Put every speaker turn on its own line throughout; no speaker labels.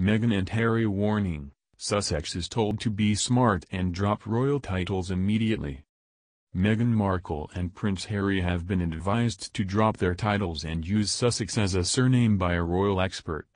Meghan and Harry warning, Sussex is told to be smart and drop royal titles immediately. Meghan Markle and Prince Harry have been advised to drop their titles and use Sussex as a surname by a royal expert.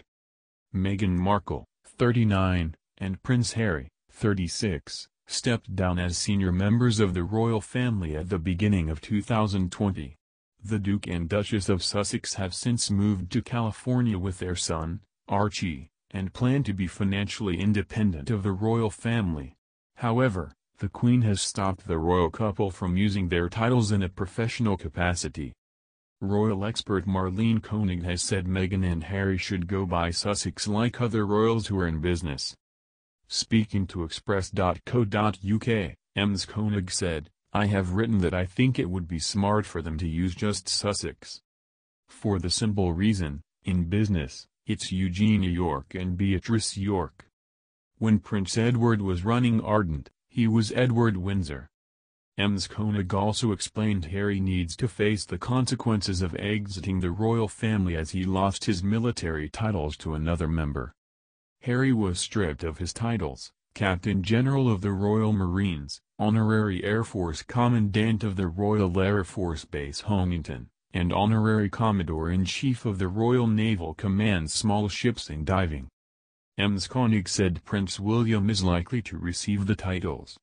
Meghan Markle, 39, and Prince Harry, 36, stepped down as senior members of the royal family at the beginning of 2020. The Duke and Duchess of Sussex have since moved to California with their son, Archie, and plan to be financially independent of the royal family. However, the Queen has stopped the royal couple from using their titles in a professional capacity. Royal expert Marlene Koenig has said Meghan and Harry should go by Sussex like other royals who are in business. Speaking to Express.co.uk, Ems Koenig said, I have written that I think it would be smart for them to use just Sussex. For the simple reason, in business, it's Eugenia York and Beatrice York. When Prince Edward was running Ardent, he was Edward Windsor. Ems Koenig also explained Harry needs to face the consequences of exiting the royal family as he lost his military titles to another member. Harry was stripped of his titles, Captain General of the Royal Marines, Honorary Air Force Commandant of the Royal Air Force Base Hongington, and Honorary Commodore-in-Chief of the Royal Naval Command Small Ships and Diving. Emskönig said Prince William is likely to receive the titles.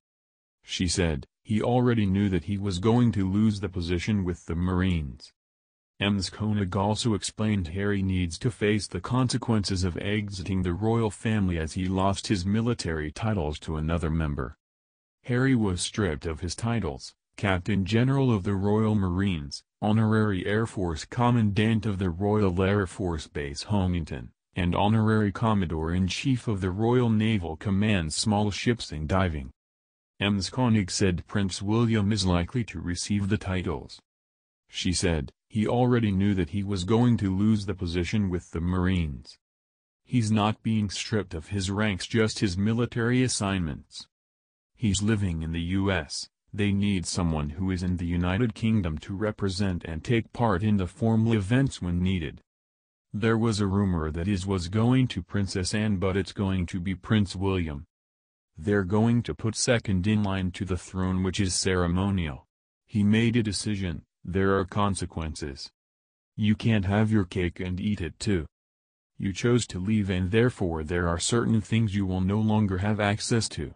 She said, he already knew that he was going to lose the position with the Marines. Emskönig also explained Harry needs to face the consequences of exiting the royal family as he lost his military titles to another member. Harry was stripped of his titles, Captain General of the Royal Marines, Honorary Air Force Commandant of the Royal Air Force Base Homington, and Honorary Commodore-in-Chief of the Royal Naval Command Small Ships and Diving. Ms. Koenig said Prince William is likely to receive the titles. She said, he already knew that he was going to lose the position with the Marines. He's not being stripped of his ranks just his military assignments. He's living in the U.S they need someone who is in the United Kingdom to represent and take part in the formal events when needed. There was a rumor that his was going to Princess Anne but it's going to be Prince William. They're going to put second in line to the throne which is ceremonial. He made a decision, there are consequences. You can't have your cake and eat it too. You chose to leave and therefore there are certain things you will no longer have access to.